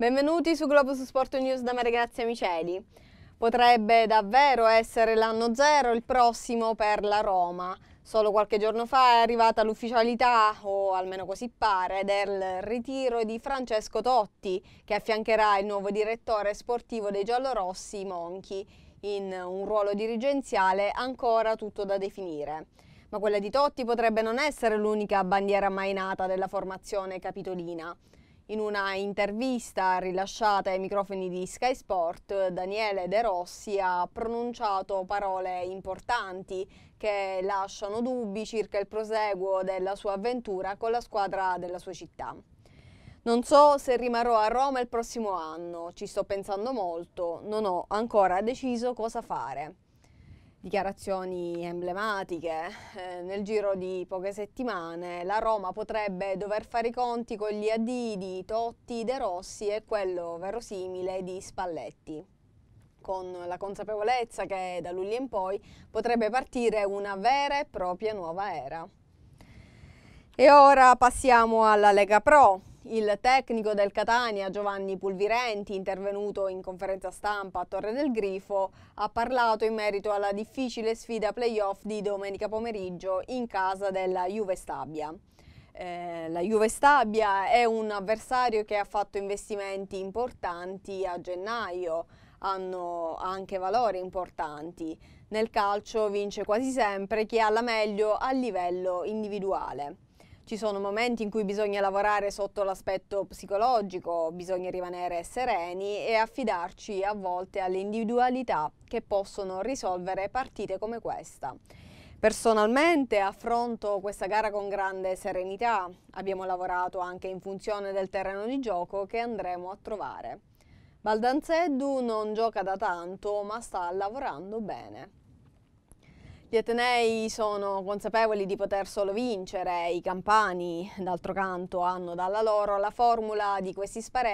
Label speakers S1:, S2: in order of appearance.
S1: Benvenuti su Globus Sport News da Grazia Miceli. Potrebbe davvero essere l'anno zero il prossimo per la Roma. Solo qualche giorno fa è arrivata l'ufficialità, o almeno così pare, del ritiro di Francesco Totti, che affiancherà il nuovo direttore sportivo dei giallorossi Monchi, in un ruolo dirigenziale ancora tutto da definire. Ma quella di Totti potrebbe non essere l'unica bandiera mai nata della formazione capitolina. In una intervista rilasciata ai microfoni di Sky Sport, Daniele De Rossi ha pronunciato parole importanti che lasciano dubbi circa il proseguo della sua avventura con la squadra della sua città. Non so se rimarrò a Roma il prossimo anno, ci sto pensando molto, non ho ancora deciso cosa fare dichiarazioni emblematiche. Eh, nel giro di poche settimane la Roma potrebbe dover fare i conti con gli addii di Totti, De Rossi e quello verosimile di Spalletti con la consapevolezza che da luglio in poi potrebbe partire una vera e propria nuova era. E ora passiamo alla Lega Pro, il tecnico del Catania Giovanni Pulvirenti, intervenuto in conferenza stampa a Torre del Grifo, ha parlato in merito alla difficile sfida playoff di domenica pomeriggio in casa della Juve Stabia. Eh, la Juve Stabia è un avversario che ha fatto investimenti importanti a gennaio, hanno anche valori importanti. Nel calcio vince quasi sempre chi ha la meglio a livello individuale. Ci sono momenti in cui bisogna lavorare sotto l'aspetto psicologico, bisogna rimanere sereni e affidarci a volte alle individualità che possono risolvere partite come questa. Personalmente affronto questa gara con grande serenità, abbiamo lavorato anche in funzione del terreno di gioco che andremo a trovare. Baldanzeddu non gioca da tanto ma sta lavorando bene. Gli Atenei sono consapevoli di poter solo vincere, i campani d'altro canto hanno dalla loro la formula di questi spareggi.